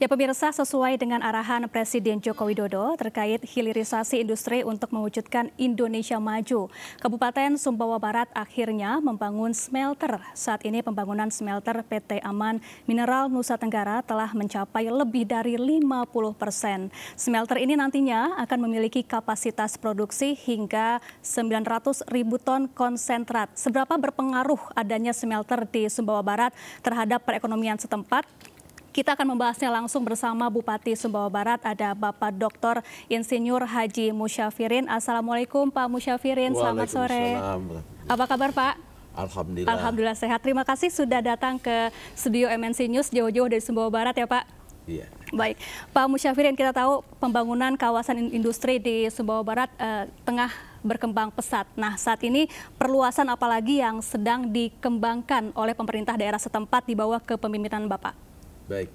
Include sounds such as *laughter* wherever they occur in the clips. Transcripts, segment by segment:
Ya pemirsa, sesuai dengan arahan Presiden Joko Widodo terkait hilirisasi industri untuk mewujudkan Indonesia maju, Kabupaten Sumbawa Barat akhirnya membangun smelter. Saat ini pembangunan smelter PT Aman Mineral Nusa Tenggara telah mencapai lebih dari 50 persen. Smelter ini nantinya akan memiliki kapasitas produksi hingga 900 ribu ton konsentrat. Seberapa berpengaruh adanya smelter di Sumbawa Barat terhadap perekonomian setempat? Kita akan membahasnya langsung bersama Bupati Sumbawa Barat, ada Bapak Dr. Insinyur Haji Musyafirin. Assalamualaikum Pak Musyafirin, selamat sore. Apa kabar Pak? Alhamdulillah. Alhamdulillah sehat. Terima kasih sudah datang ke studio MNC News jauh-jauh dari Sumbawa Barat ya Pak. Iya. Baik, Pak Musyafirin kita tahu pembangunan kawasan industri di Sumbawa Barat eh, tengah berkembang pesat. Nah, saat ini perluasan apalagi yang sedang dikembangkan oleh pemerintah daerah setempat di bawah kepemimpinan Bapak? Baik.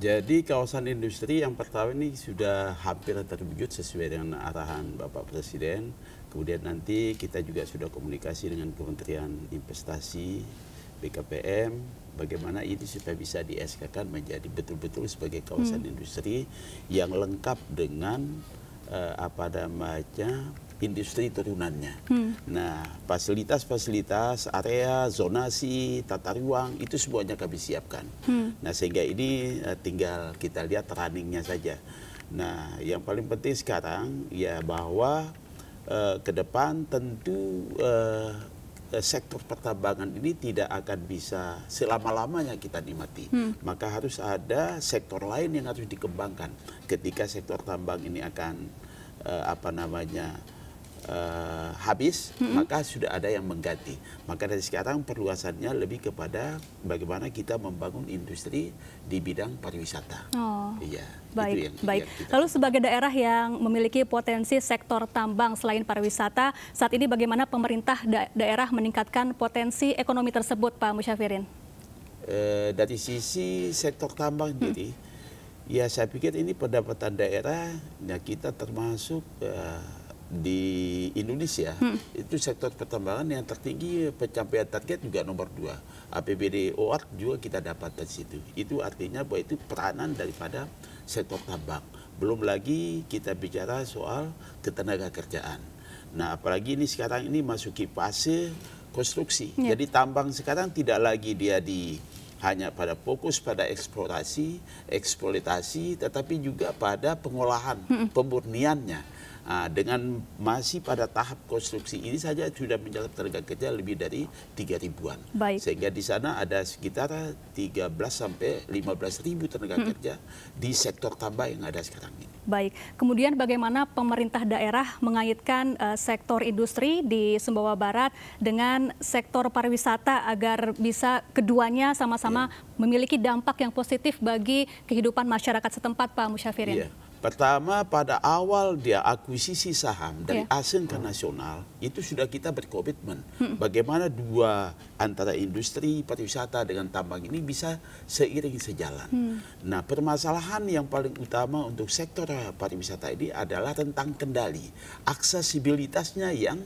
Jadi kawasan industri yang pertama ini sudah hampir terwujud sesuai dengan arahan Bapak Presiden. Kemudian nanti kita juga sudah komunikasi dengan Kementerian Investasi, BKPM, bagaimana ini supaya bisa di menjadi betul-betul sebagai kawasan hmm. industri yang lengkap dengan uh, apa namanya industri turunannya. Hmm. Nah, fasilitas-fasilitas, area, zonasi, tata ruang itu semuanya kami siapkan. Hmm. Nah, sehingga ini uh, tinggal kita lihat runningnya saja. Nah, yang paling penting sekarang ya bahwa uh, ke depan tentu uh, Eh, sektor pertambangan ini tidak akan bisa selama-lamanya kita nikmati. Hmm. Maka harus ada sektor lain yang harus dikembangkan ketika sektor tambang ini akan uh, apa namanya uh, habis, hmm. maka sudah ada yang mengganti. Maka dari sekarang perluasannya lebih kepada bagaimana kita membangun industri di bidang pariwisata. Oh. Iya. Baik, yang, baik. Yang kita... Lalu sebagai daerah yang memiliki potensi sektor tambang selain pariwisata, saat ini bagaimana pemerintah da daerah meningkatkan potensi ekonomi tersebut, Pak Musyafirin? E, dari sisi sektor tambang hmm. jadi, ya saya pikir ini pendapatan daerah, ya kita termasuk uh, di Indonesia hmm. itu sektor pertambangan yang tertinggi pencapaian target juga nomor dua APBD Oat juga kita dapat dari situ itu artinya bahwa itu peranan daripada sektor tambang belum lagi kita bicara soal ketenaga kerjaan nah apalagi ini sekarang ini masuki fase konstruksi yeah. jadi tambang sekarang tidak lagi dia di hanya pada fokus pada eksplorasi, eksploitasi, tetapi juga pada pengolahan, hmm. pemurniannya. Nah, dengan masih pada tahap konstruksi ini saja sudah mencatat tenaga kerja lebih dari 3 ribuan. Baik. Sehingga di sana ada sekitar 13 sampai 15 ribu tenaga hmm. kerja di sektor tambah yang ada sekarang ini. Baik, kemudian bagaimana pemerintah daerah mengaitkan uh, sektor industri di Sumbawa Barat dengan sektor pariwisata agar bisa keduanya sama-sama ya. memiliki dampak yang positif bagi kehidupan masyarakat setempat, Pak Musyafirin? Ya Pertama pada awal dia akuisisi saham dari yeah. asing ke nasional itu sudah kita berkomitmen hmm. bagaimana dua antara industri pariwisata dengan tambang ini bisa seiring sejalan. Hmm. Nah permasalahan yang paling utama untuk sektor pariwisata ini adalah tentang kendali aksesibilitasnya yang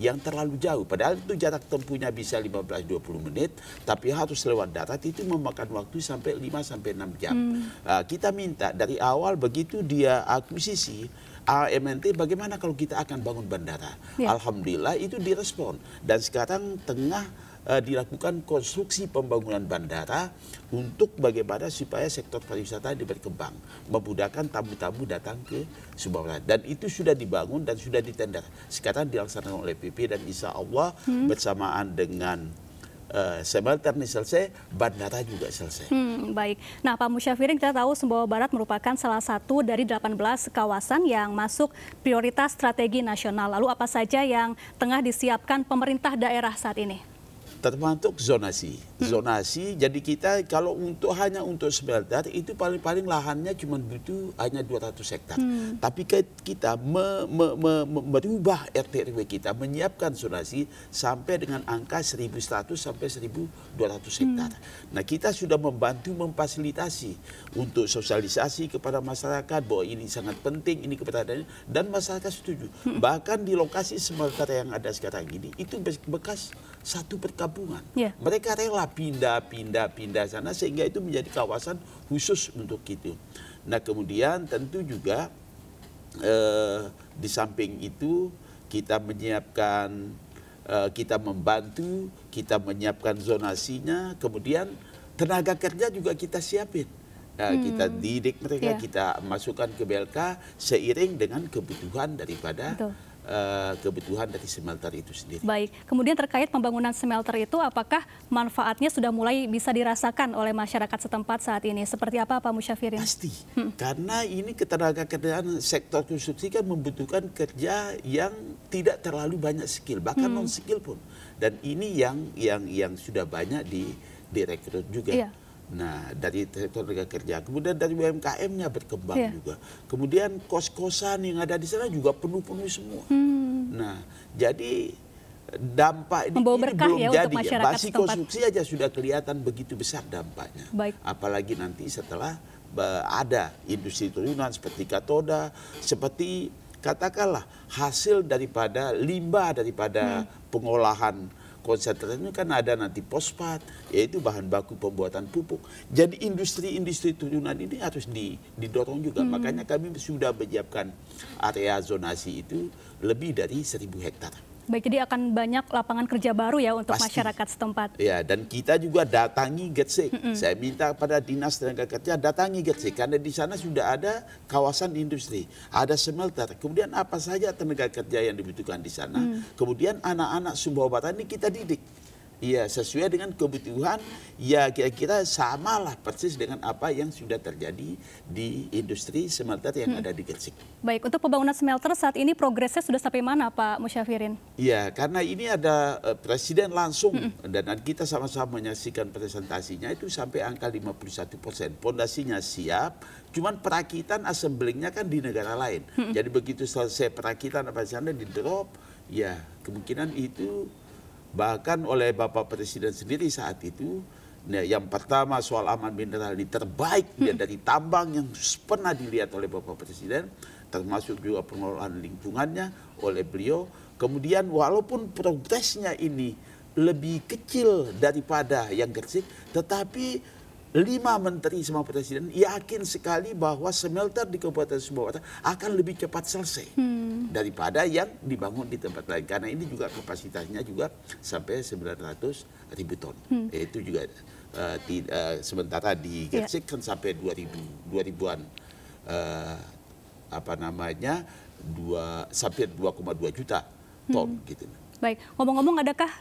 yang terlalu jauh. Padahal itu jarak tempuhnya bisa 15-20 menit, tapi harus lewat darat itu memakan waktu sampai 5-6 jam. Hmm. Ah, kita minta dari awal begitu dia akuisisi, AMNT bagaimana kalau kita akan bangun bandara. Ya. Alhamdulillah itu direspon. Dan sekarang tengah uh, dilakukan konstruksi pembangunan bandara untuk bagaimana supaya sektor pariwisata ini berkembang, memudahkan tamu-tamu datang ke Sumatera. Dan itu sudah dibangun dan sudah ditender. Sekarang dilaksanakan oleh PP dan insya Allah hmm. bersamaan dengan Uh, ini selesai, bandara juga selesai. Hmm, baik. Nah, Pak Musyafirin kita tahu Sumbawa Barat merupakan salah satu dari 18 kawasan yang masuk prioritas strategi nasional. Lalu apa saja yang tengah disiapkan pemerintah daerah saat ini? termasuk zonasi. Hmm. Zonasi, jadi kita kalau untuk hanya untuk smelter itu paling-paling lahannya cuma butuh hanya 200 hektar. Hmm. Tapi kita me, me, me, me, merubah RT RW kita, menyiapkan zonasi sampai dengan angka 1100 sampai 1200 hmm. hektar. Hmm. Nah, kita sudah membantu memfasilitasi untuk sosialisasi kepada masyarakat bahwa ini sangat penting, ini keberadaannya dan masyarakat setuju. Hmm. Bahkan di lokasi smelter yang ada sekarang ini itu bekas satu perkab pelabuhan. Yeah. Mereka rela pindah-pindah pindah sana sehingga itu menjadi kawasan khusus untuk itu. Nah kemudian tentu juga eh, di samping itu kita menyiapkan eh, kita membantu kita menyiapkan zonasinya kemudian tenaga kerja juga kita siapin. Nah, hmm. Kita didik mereka, yeah. kita masukkan ke BLK seiring dengan kebutuhan daripada Betul Eh, kebutuhan dari smelter itu sendiri. Baik, kemudian terkait pembangunan smelter itu, apakah manfaatnya sudah mulai bisa dirasakan oleh masyarakat setempat saat ini? Seperti apa Pak Musyafirin? Pasti, hmm. karena ini ketenaga kerjaan sektor konstruksi kan membutuhkan kerja yang tidak terlalu banyak skill, bahkan hmm. non skill pun. Dan ini yang yang yang sudah banyak di direkrut juga. Iya Nah, dari sektor tenaga kerja, kemudian dari UMKM-nya berkembang yeah. juga. Kemudian kos-kosan yang ada di sana juga penuh-penuh semua. Hmm. Nah, jadi dampak ini belum ya jadi. Untuk ya. masyarakat Basi konstruksi aja sudah kelihatan begitu besar dampaknya. Baik. Apalagi nanti setelah ada industri turunan seperti katoda, seperti katakanlah hasil daripada limbah daripada hmm. pengolahan konsentrasinya kan ada nanti pospat, yaitu bahan baku pembuatan pupuk. Jadi industri-industri turunan ini harus didorong juga. Hmm. Makanya kami sudah menyiapkan area zonasi itu lebih dari 1000 hektar. Baik, jadi akan banyak lapangan kerja baru ya untuk Pasti. masyarakat setempat. Ya, dan kita juga datangi Getsik. Mm -hmm. Saya minta pada Dinas Tenaga Kerja datangi Getsik karena di sana sudah ada kawasan industri, ada smelter. Kemudian apa saja tenaga kerja yang dibutuhkan di sana. Mm. Kemudian anak-anak Sumbawa Barat ini kita didik. Iya sesuai dengan kebutuhan ya kira-kira samalah persis dengan apa yang sudah terjadi di industri smelter yang hmm. ada di Gresik. Baik, untuk pembangunan smelter saat ini progresnya sudah sampai mana Pak Musyafirin? Iya, karena ini ada uh, presiden langsung hmm. dan kita sama-sama menyaksikan presentasinya itu sampai angka 51 persen. Pondasinya siap, cuman perakitan assemblingnya kan di negara lain. Hmm. Jadi begitu selesai perakitan apa di drop, ya kemungkinan itu bahkan oleh Bapak Presiden sendiri saat itu Nah, yang pertama soal aman mineral ini terbaik ya dari tambang yang pernah dilihat oleh Bapak Presiden, termasuk juga pengelolaan lingkungannya oleh beliau. Kemudian walaupun progresnya ini lebih kecil daripada yang Gresik, tetapi lima menteri sama presiden yakin sekali bahwa smelter di Kabupaten Sumbawa akan lebih cepat selesai hmm. daripada yang dibangun di tempat lain karena ini juga kapasitasnya juga sampai 900 ribu ton hmm. itu juga uh, eh, di, uh, eh, sementara di iya. Gersik yeah. kan sampai 2000 2000-an uh, apa namanya dua sampai 2,2 juta ton hmm. gitu. Baik, ngomong-ngomong adakah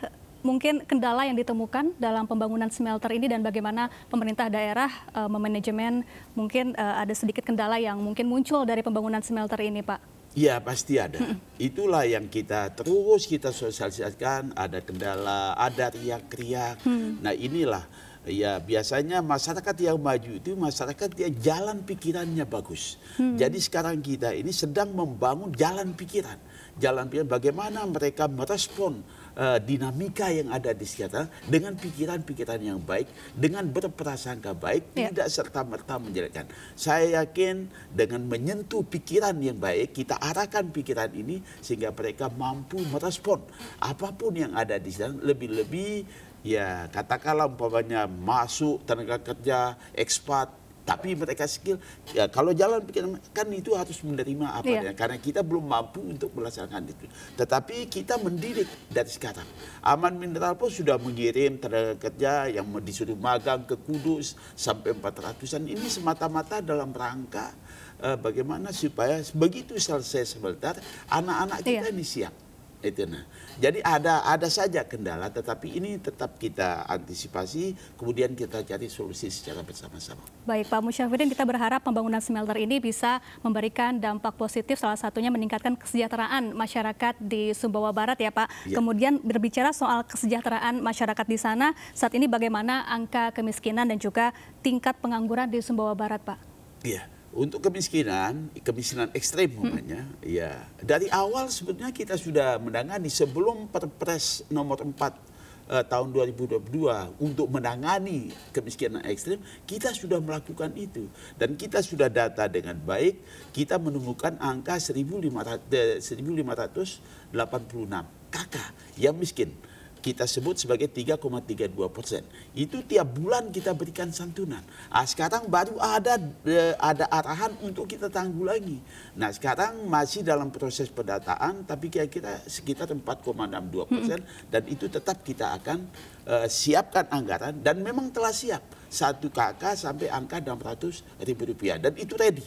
mungkin kendala yang ditemukan dalam pembangunan smelter ini dan bagaimana pemerintah daerah uh, memanajemen mungkin uh, ada sedikit kendala yang mungkin muncul dari pembangunan smelter ini, Pak? Ya pasti ada. Itulah yang kita terus kita sosialisasikan. Ada kendala, ada riak-riak. Hmm. Nah inilah ya biasanya masyarakat yang maju itu masyarakat yang jalan pikirannya bagus. Hmm. Jadi sekarang kita ini sedang membangun jalan pikiran, jalan pikiran bagaimana mereka merespon Eh, dinamika yang ada di sekitar dengan pikiran-pikiran yang baik, dengan berprasangka baik, ya. tidak serta-merta menjelekkan. Saya yakin dengan menyentuh pikiran yang baik, kita arahkan pikiran ini sehingga mereka mampu merespon apapun yang ada di sana lebih-lebih ya katakanlah umpamanya masuk tenaga kerja ekspat tapi mereka skill, ya, kalau jalan pikiran kan itu harus menerima apa yeah. karena kita belum mampu untuk melaksanakan itu. Tetapi kita mendidik dari sekarang. Aman Mineral pun sudah mengirim tenaga kerja yang disuruh magang ke Kudus sampai empat ratusan Ini semata-mata dalam rangka uh, bagaimana supaya begitu selesai sebentar anak-anak kita yeah. ini siap. Itu nah. Jadi ada ada saja kendala, tetapi ini tetap kita antisipasi, kemudian kita cari solusi secara bersama-sama. Baik Pak Musyafirin, kita berharap pembangunan smelter ini bisa memberikan dampak positif, salah satunya meningkatkan kesejahteraan masyarakat di Sumbawa Barat ya Pak. Ya. Kemudian berbicara soal kesejahteraan masyarakat di sana, saat ini bagaimana angka kemiskinan dan juga tingkat pengangguran di Sumbawa Barat Pak? Iya. Untuk kemiskinan, kemiskinan ekstrim namanya, hmm. ya dari awal sebetulnya kita sudah menangani sebelum Perpres nomor 4 eh, tahun 2022 untuk menangani kemiskinan ekstrim, kita sudah melakukan itu. Dan kita sudah data dengan baik, kita menemukan angka 1.586 eh, kakak yang miskin kita sebut sebagai 3,32 persen. Itu tiap bulan kita berikan santunan. Nah, sekarang baru ada eh, ada arahan untuk kita tanggulangi. Nah sekarang masih dalam proses pendataan, tapi kira-kira sekitar 4,62 persen dan itu tetap kita akan uh, siapkan anggaran dan memang telah siap satu kakak sampai angka 600 ribu rupiah dan itu ready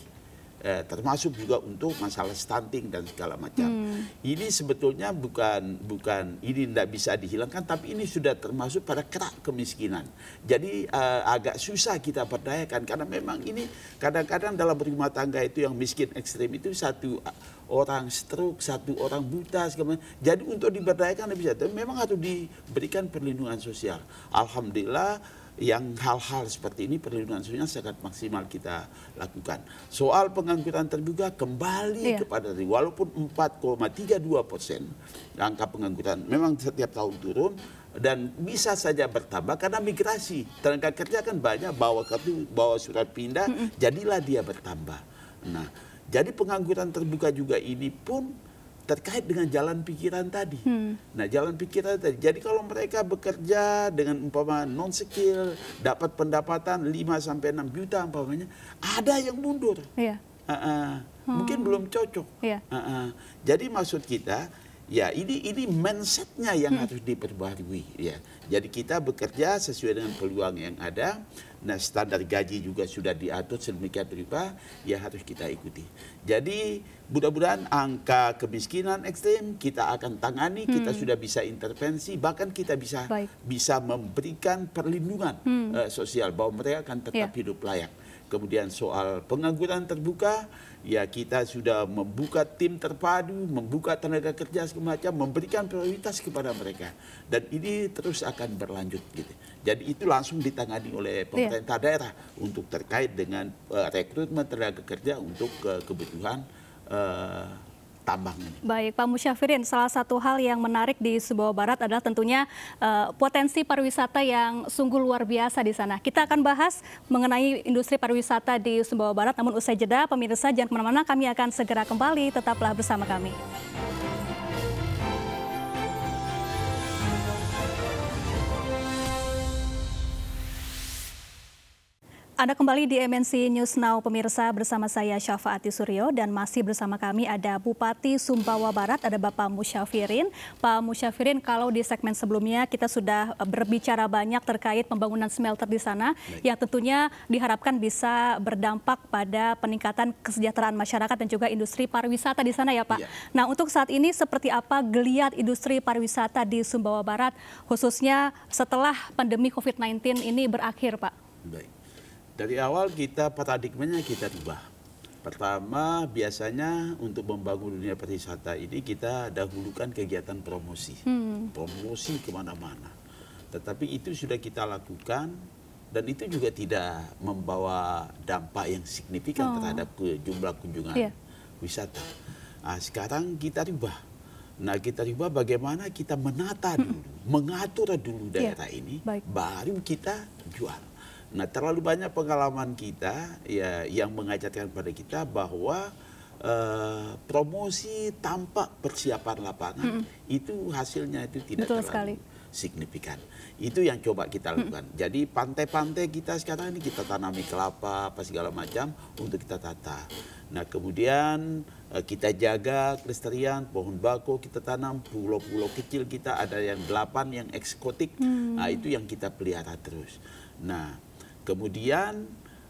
eh, termasuk juga untuk masalah stunting dan segala macam. Hmm. Ini sebetulnya bukan bukan ini tidak bisa dihilangkan, tapi ini sudah termasuk pada kerak kemiskinan. Jadi eh, agak susah kita perdayakan karena memang ini kadang-kadang dalam rumah tangga itu yang miskin ekstrim itu satu eh, orang stroke, satu orang buta segala Jadi untuk diberdayakan lebih bisa, tapi memang harus diberikan perlindungan sosial. Alhamdulillah yang hal-hal seperti ini perlindungan sosial sangat maksimal kita lakukan. Soal pengangguran terbuka kembali iya. kepada tadi walaupun 4,32 persen angka pengangguran memang setiap tahun turun dan bisa saja bertambah karena migrasi tenaga kerja kan banyak bawa kartu bawa surat pindah mm -mm. jadilah dia bertambah. Nah jadi pengangguran terbuka juga ini pun terkait dengan jalan pikiran tadi. Hmm. Nah, jalan pikiran tadi. Jadi kalau mereka bekerja dengan umpama non skill, dapat pendapatan 5 sampai 6 juta umpamanya, ada yang mundur. Yeah. Iya. Uh -uh. Hmm. Mungkin belum cocok. Yeah. Iya. Uh -uh. Jadi maksud kita Ya, ini ini mindsetnya yang hmm. harus diperbaharui ya. Jadi kita bekerja sesuai dengan peluang yang ada, Nah standar gaji juga sudah diatur sedemikian rupa ya harus kita ikuti. Jadi mudah-mudahan angka kemiskinan ekstrem kita akan tangani, hmm. kita sudah bisa intervensi, bahkan kita bisa Baik. bisa memberikan perlindungan hmm. uh, sosial bahwa mereka akan tetap yeah. hidup layak kemudian soal pengangguran terbuka, ya kita sudah membuka tim terpadu, membuka tenaga kerja semacam, memberikan prioritas kepada mereka. Dan ini terus akan berlanjut gitu. Jadi itu langsung ditangani oleh iya. pemerintah ya. daerah untuk terkait dengan uh, rekrutmen tenaga kerja untuk uh, kebutuhan uh, tambang ini. Baik, Pak Musyafirin, salah satu hal yang menarik di Sumbawa Barat adalah tentunya uh, potensi pariwisata yang sungguh luar biasa di sana. Kita akan bahas mengenai industri pariwisata di Sumbawa Barat, namun usai jeda, pemirsa jangan kemana-mana, kami akan segera kembali, tetaplah bersama kami. Anda kembali di MNC News Now pemirsa bersama saya Syafaati Suryo dan masih bersama kami ada Bupati Sumbawa Barat ada Bapak Musyafirin. Pak Musyafirin kalau di segmen sebelumnya kita sudah berbicara banyak terkait pembangunan smelter di sana Baik. yang tentunya diharapkan bisa berdampak pada peningkatan kesejahteraan masyarakat dan juga industri pariwisata di sana ya Pak. Ya. Nah, untuk saat ini seperti apa geliat industri pariwisata di Sumbawa Barat khususnya setelah pandemi COVID-19 ini berakhir Pak? Baik. Dari awal kita paradigmanya kita ubah. Pertama, biasanya untuk membangun dunia pariwisata ini kita dahulukan kegiatan promosi. Hmm. Promosi kemana-mana. Tetapi itu sudah kita lakukan dan itu juga tidak membawa dampak yang signifikan oh. terhadap jumlah kunjungan yeah. wisata. Nah, sekarang kita ubah. Nah, kita ubah bagaimana kita menata hmm. dulu, mengatur dulu iya. daerah yeah. ini, Baik. baru kita jual. Nah, terlalu banyak pengalaman kita ya yang mengajarkan kepada kita bahwa uh, promosi tanpa persiapan lapangan mm -hmm. itu hasilnya itu tidak Betul terlalu sekali. signifikan. Itu yang coba kita lakukan. Mm -hmm. Jadi pantai-pantai kita sekarang ini kita tanami kelapa apa segala macam untuk kita tata. Nah, kemudian eh, kita jaga kelestarian pohon bako kita tanam pulau-pulau kecil kita ada yang delapan yang eksotik hmm. nah, itu yang kita pelihara terus nah Kemudian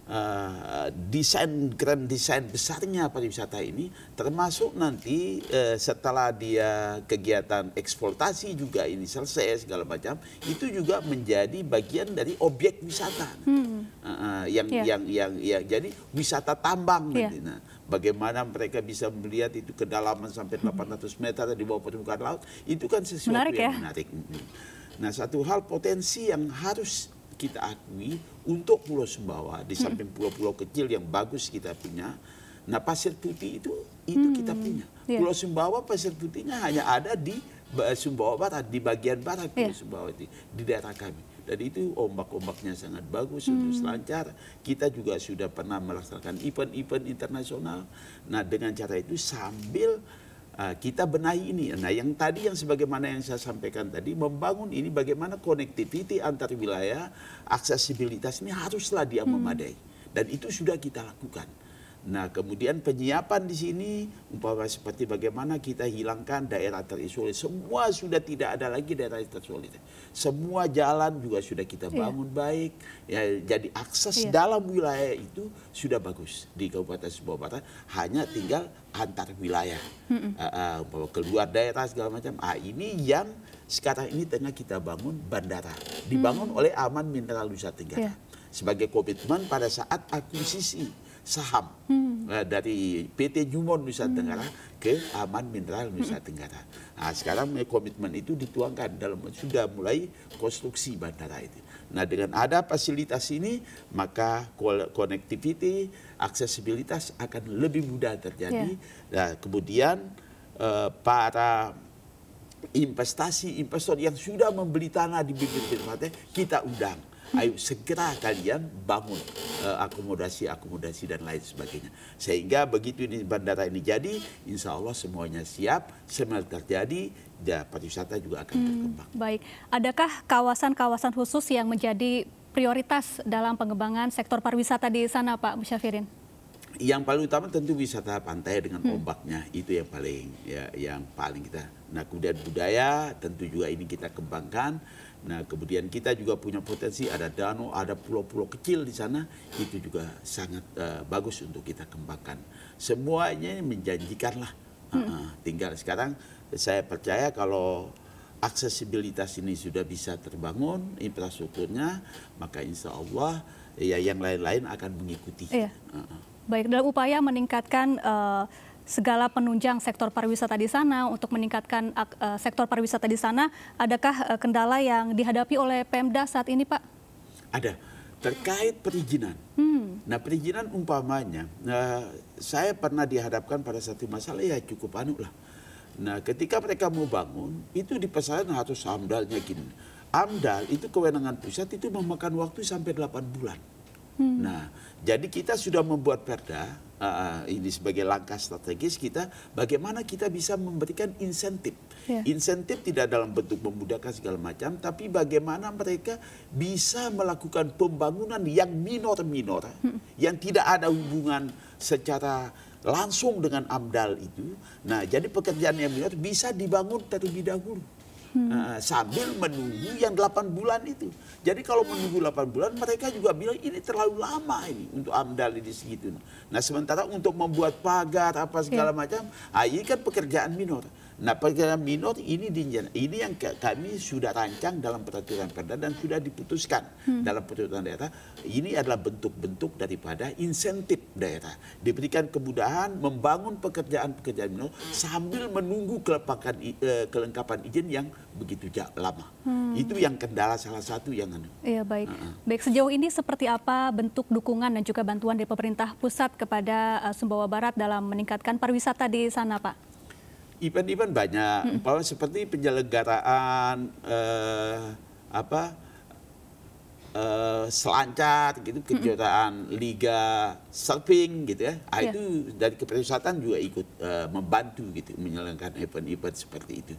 uh, desain grand desain besarnya pariwisata ini termasuk nanti uh, setelah dia kegiatan eksploitasi juga ini selesai segala macam itu juga menjadi bagian dari objek wisata hmm. uh, uh, yang, yeah. yang yang yang jadi wisata tambang yeah. nanti nah bagaimana mereka bisa melihat itu kedalaman sampai 800 hmm. meter di bawah permukaan laut itu kan sesuatu menarik, yang ya? menarik hmm. nah satu hal potensi yang harus kita akui untuk Pulau Sumbawa di hmm. samping pulau-pulau kecil yang bagus kita punya. Nah pasir putih itu itu hmm. kita punya. Yeah. Pulau Sumbawa pasir putihnya hanya ada di Sumbawa Barat di bagian barat iya. Pulau yeah. Sumbawa itu di daerah kami. Dan itu ombak-ombaknya sangat bagus, hmm. untuk lancar. Kita juga sudah pernah melaksanakan event-event internasional. Nah dengan cara itu sambil Ah, kita benahi ini. Nah, yang tadi yang sebagaimana yang saya sampaikan tadi membangun ini bagaimana konektiviti antar wilayah, aksesibilitas ini haruslah dia hmm. memadai dan itu sudah kita lakukan. Nah, kemudian penyiapan di sini umpama seperti bagaimana kita hilangkan daerah terisolir. Semua sudah tidak ada lagi daerah terisolir. Semua jalan juga sudah kita iya. bangun iya. baik. Ya, jadi akses iya. dalam wilayah itu sudah bagus di Kabupaten Sumbawa Barat. Hanya tinggal antar wilayah, mm -mm. Uh, keluar daerah segala macam. Ah, ini yang sekarang ini tengah kita bangun bandara. Dibangun mm. oleh Aman Mineral Nusa Tenggara yeah. sebagai komitmen pada saat akuisisi saham hmm. Eh, dari PT Jumon Nusa hmm. Tenggara ke Aman Mineral Nusa hmm. Tenggara. Nah, sekarang eh, komitmen itu dituangkan dalam sudah mulai konstruksi bandara itu. Nah, dengan ada fasilitas ini, maka connectivity, aksesibilitas akan lebih mudah terjadi. Yeah. Nah, kemudian uh, para investasi investor yang sudah membeli tanah di bibir pantai kita undang ayo segera kalian bangun akomodasi-akomodasi eh, dan lain sebagainya. Sehingga begitu ini bandara ini jadi, insya Allah semuanya siap, semuanya terjadi, dan pariwisata juga akan hmm, berkembang. baik, adakah kawasan-kawasan khusus yang menjadi prioritas dalam pengembangan sektor pariwisata di sana Pak Musyafirin? Yang paling utama tentu wisata pantai dengan hmm. ombaknya itu yang paling ya yang paling kita. Nah kemudian budaya tentu juga ini kita kembangkan Nah, kemudian kita juga punya potensi ada danau, ada pulau-pulau kecil di sana, itu juga sangat uh, bagus untuk kita kembangkan. Semuanya menjanjikan lah. Hmm. Ah, ah. tinggal sekarang saya percaya kalau aksesibilitas ini sudah bisa terbangun infrastrukturnya, maka insya Allah ya yang lain-lain akan mengikuti. Iya. Uh, Baik dalam upaya meningkatkan uh, segala penunjang sektor pariwisata di sana untuk meningkatkan uh, sektor pariwisata di sana. Adakah uh, kendala yang dihadapi oleh Pemda saat ini, Pak? Ada terkait perizinan. Hmm. Nah, perizinan umpamanya, nah, saya pernah dihadapkan pada satu masalah ya cukup anu lah. Nah, ketika mereka mau bangun, itu di pesan harus amdalnya gini. Amdal itu kewenangan pusat itu memakan waktu sampai 8 bulan. Hmm. Nah, jadi kita sudah membuat perda uh, ini sebagai langkah strategis kita bagaimana kita bisa memberikan insentif. Yeah. Insentif tidak dalam bentuk memudahkan segala macam, tapi bagaimana mereka bisa melakukan pembangunan yang minor-minor, hmm. yang tidak ada hubungan secara langsung dengan AMDAL itu. Nah, jadi pekerjaan yang minor bisa dibangun terlebih dahulu. Hmm. Ah, sambil menunggu yang 8 bulan itu. Jadi kalau menunggu 8 bulan mereka juga bilang ini terlalu lama ini untuk amdal ini segitu. Nah sementara untuk membuat pagar apa segala yeah. macam, ah, ini kan pekerjaan minor. Nah perkara minor ini di, ini yang kami sudah rancang dalam peraturan perda dan sudah diputuskan hmm. dalam peraturan daerah. Ini adalah bentuk-bentuk daripada insentif daerah. Diberikan kemudahan membangun pekerjaan-pekerjaan minor sambil menunggu kelengkapan, eh, kelengkapan izin yang begitu lama. Hmm. Itu yang kendala salah satu yang anu. Iya baik. Uh -uh. Baik sejauh ini seperti apa bentuk dukungan dan juga bantuan dari pemerintah pusat kepada eh, Sumbawa Barat dalam meningkatkan pariwisata di sana Pak? event-event banyak, umpama seperti penyelenggaraan eh, apa eh, selancar gitu kejuaraan hmm. liga surfing gitu ya. Ah, yeah. itu dari keperwisatan juga ikut eh, membantu gitu menyelenggarakan event-event seperti itu.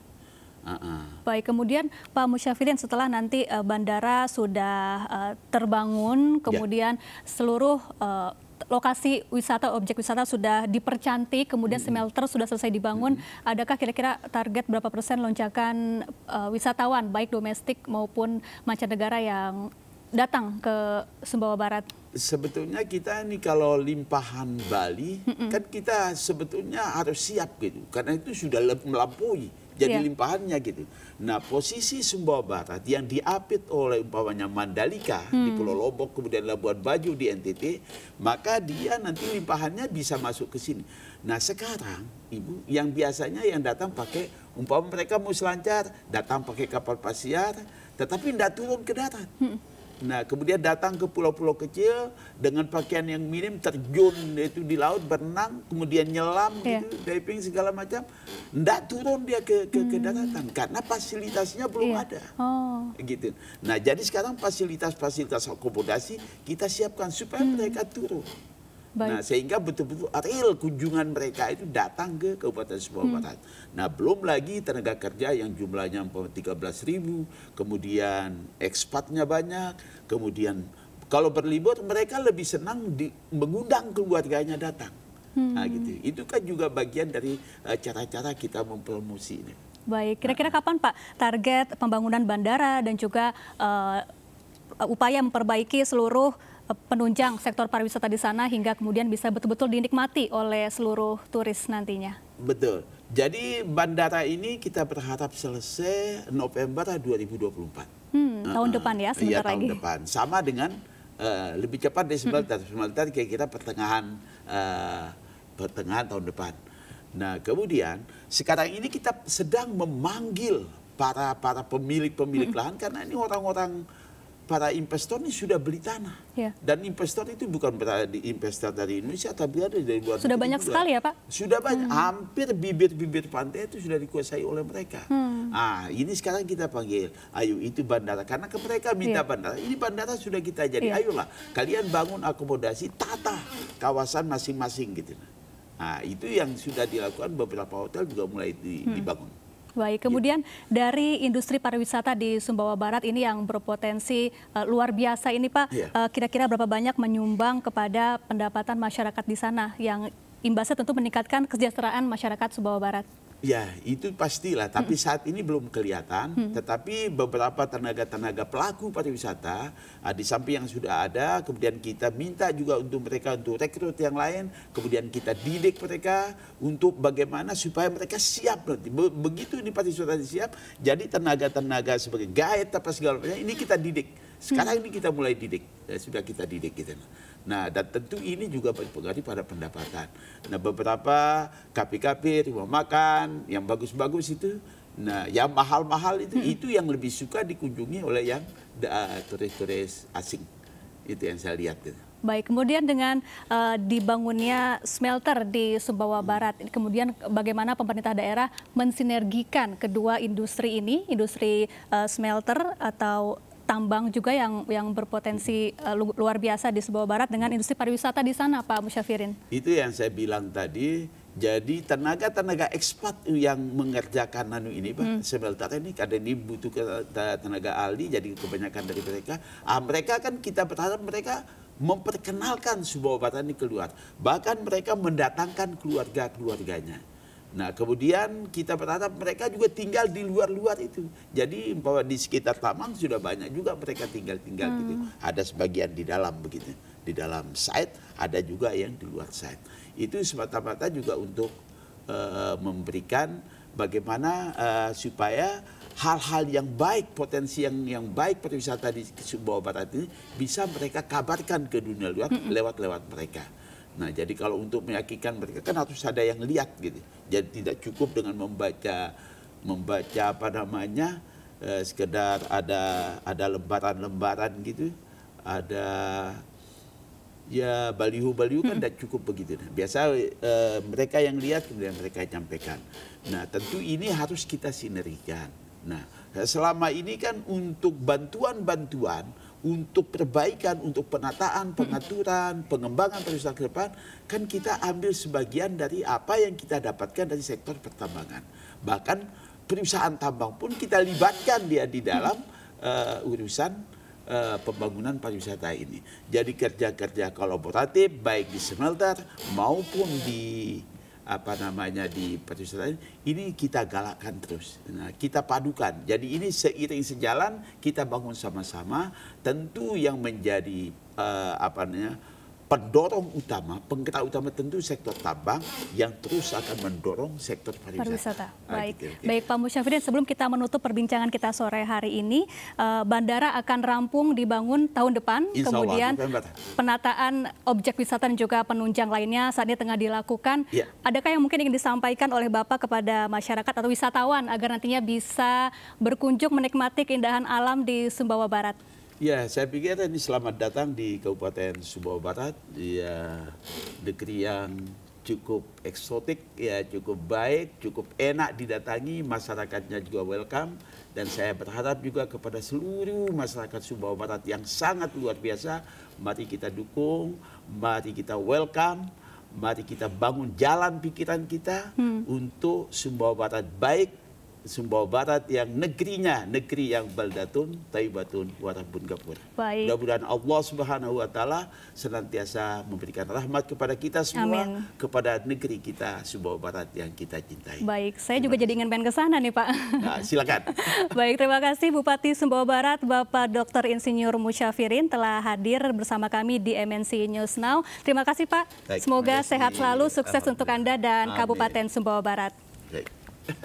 Uh -uh. Baik, kemudian Pak Musyafirin setelah nanti uh, bandara sudah uh, terbangun, ya. kemudian yeah. seluruh uh, lokasi wisata, objek wisata sudah dipercantik, kemudian smelter sudah selesai dibangun. Adakah kira-kira target berapa persen lonjakan uh, wisatawan, baik domestik maupun mancanegara yang datang ke Sumbawa Barat? Sebetulnya kita ini kalau limpahan Bali, mm -mm. kan kita sebetulnya harus siap gitu, karena itu sudah melampaui jadi yeah. limpahannya gitu. Nah posisi Sumbawa Barat yang diapit oleh umpamanya Mandalika hmm. di Pulau Lombok kemudian Labuan Bajo di NTT, maka dia nanti limpahannya bisa masuk ke sini. Nah sekarang ibu yang biasanya yang datang pakai umpama mereka mau selancar datang pakai kapal pasiar, tetapi tidak turun ke darat. Hmm Nah, kemudian datang ke pulau-pulau kecil dengan pakaian yang minim terjun itu di laut berenang, kemudian nyelam yeah. gitu, diving segala macam. Ndak turun dia ke ke, hmm. ke daratan karena fasilitasnya belum yeah. ada. Oh. Gitu. Nah, jadi sekarang fasilitas-fasilitas akomodasi kita siapkan supaya hmm. mereka turun. Baik. Nah, sehingga betul-betul real kunjungan mereka itu datang ke Kabupaten Sumatera hmm. Barat. Nah, belum lagi tenaga kerja yang jumlahnya 13 ribu, kemudian ekspatnya banyak, kemudian kalau berlibur mereka lebih senang di, mengundang keluarganya datang. Hmm. Nah, gitu. Itu kan juga bagian dari eh, cara-cara kita mempromosi ini. Baik, nah. kira-kira kapan Pak target pembangunan bandara dan juga uh, upaya memperbaiki seluruh Eh, penunjang sektor pariwisata di sana hingga kemudian bisa betul-betul dinikmati oleh seluruh turis nantinya. Betul. Jadi bandara ini kita berharap selesai November 2024. Hmm, tahun depan ya, sebentar ya, tahun lagi. depan. Sama dengan uh, lebih cepat dari sebentar. Hmm. Sebentar kira-kira pertengahan uh, pertengahan tahun depan. Nah, kemudian sekarang ini kita sedang memanggil para para pemilik-pemilik hmm. lahan karena ini orang-orang para investor ini sudah beli tanah. Ya. Dan investor itu bukan berada investor dari Indonesia, tapi ada dari luar Sudah banyak juga. sekali ya Pak? Sudah banyak, hmm. hampir bibir-bibir pantai itu sudah dikuasai oleh mereka. Hmm. Ah, ini sekarang kita panggil, ayo itu bandara. Karena ke mereka minta ya. bandara, ini bandara sudah kita jadi. Ya. Ayolah, kalian bangun akomodasi, tata kawasan masing-masing gitu. Nah itu yang sudah dilakukan beberapa hotel juga mulai di, hmm. dibangun. Baik, iya. kemudian ya. dari industri pariwisata di Sumbawa Barat ini yang berpotensi uh, luar biasa ini Pak, iya. eh, kira-kira uh, kira -kira berapa banyak menyumbang kepada pendapatan masyarakat di sana yang imbasnya tentu meningkatkan kesejahteraan masyarakat Sumbawa Barat? Ya, itu pastilah. Tapi saat ini belum kelihatan. Tetapi beberapa tenaga-tenaga pelaku pariwisata ah, di samping yang sudah ada, kemudian kita minta juga untuk mereka untuk rekrut yang lain, kemudian kita didik mereka untuk bagaimana supaya mereka siap nanti. Begitu ini pariwisata siap, jadi tenaga-tenaga sebagai guide apa segala macam ini kita didik. Sekarang ini kita mulai didik, ya, sudah kita didik gitu. Nah, dan tentu ini juga berpengaruh pada pendapatan. Nah, beberapa kapi kapi rumah makan, yang bagus-bagus itu, nah, yang mahal-mahal itu, hmm. itu yang lebih suka dikunjungi oleh yang turis-turis asing. Itu yang saya lihat. Baik, kemudian dengan uh, dibangunnya smelter di Sumbawa hmm. Barat, kemudian bagaimana pemerintah daerah mensinergikan kedua industri ini, industri uh, smelter atau tambang juga yang yang berpotensi uh, luar biasa di sebuah Barat dengan iya. industri pariwisata di sana, Pak Musyafirin. Itu yang saya bilang tadi. Jadi tenaga-tenaga ekspat yang mengerjakan nano ini, Pak, hmm. Semelta ini karena ini butuh tenaga ahli, jadi kebanyakan dari mereka. Ah, mereka kan kita berharap mereka memperkenalkan sebuah obat ini keluar. Bahkan mereka mendatangkan keluarga-keluarganya. Nah kemudian kita berharap mereka juga tinggal di luar-luar itu. Jadi bahwa di sekitar taman sudah banyak juga mereka tinggal-tinggal gitu. hmm. gitu. Ada sebagian di dalam begitu, di dalam site, ada juga yang di luar site. Itu semata-mata juga untuk uh, memberikan bagaimana uh, supaya hal-hal yang baik, potensi yang yang baik pariwisata di Sumbawa Barat ini bisa mereka kabarkan ke dunia luar hmm. lewat-lewat mereka. Nah, jadi kalau untuk meyakinkan mereka kan harus ada yang lihat gitu. Jadi tidak cukup dengan membaca membaca apa namanya eh, sekedar ada ada lembaran-lembaran gitu, ada ya baliho-baliho kan hmm. tidak cukup begitu. Nah, biasa eh, mereka yang lihat kemudian mereka nyampaikan. Nah, tentu ini harus kita sinergikan. Nah, selama ini kan untuk bantuan-bantuan untuk perbaikan, untuk penataan, pengaturan, pengembangan pariwisata ke depan, kan kita ambil sebagian dari apa yang kita dapatkan dari sektor pertambangan. Bahkan perusahaan tambang pun kita libatkan dia di dalam uh, urusan uh, pembangunan pariwisata ini. Jadi kerja-kerja kolaboratif baik di smelter maupun di apa namanya di pariwisata ini kita galakkan terus nah, kita padukan jadi ini seiring sejalan kita bangun sama-sama tentu yang menjadi uh, apa namanya pendorong utama, penggerak utama tentu sektor tambang yang terus akan mendorong sektor pariwisata. pariwisata. Ah, baik, ah, gitu, gitu. baik Pak Musyafirin, sebelum kita menutup perbincangan kita sore hari ini, uh, bandara akan rampung dibangun tahun depan, Insya kemudian Allah, penataan objek wisata dan juga penunjang lainnya saat ini tengah dilakukan. Ya. Adakah yang mungkin ingin disampaikan oleh Bapak kepada masyarakat atau wisatawan agar nantinya bisa berkunjung menikmati keindahan alam di Sumbawa Barat? Ya, saya pikir ini selamat datang di Kabupaten Sumbawa Barat. Ya, negeri yang cukup eksotik, ya cukup baik, cukup enak didatangi, masyarakatnya juga welcome. Dan saya berharap juga kepada seluruh masyarakat Sumbawa Barat yang sangat luar biasa, mari kita dukung, mari kita welcome, mari kita bangun jalan pikiran kita hmm. untuk Sumbawa Barat baik, Sumbawa Barat yang negerinya, negeri yang baldatun, taibatun, warabun gapur. Baik. Mudah-mudahan Allah Subhanahu wa taala senantiasa memberikan rahmat kepada kita semua, Amin. kepada negeri kita Sumbawa Barat yang kita cintai. Baik, saya terima juga kasih. jadi ingin pengen ke sana nih, Pak. Nah, *laughs* silakan. *laughs* Baik, terima kasih Bupati Sumbawa Barat Bapak Dr. Insinyur Musyafirin telah hadir bersama kami di MNC News Now. Terima kasih, Pak. Baik, Semoga sehat selalu, sukses untuk Anda dan Amin. Kabupaten Sumbawa Barat. Baik. *laughs*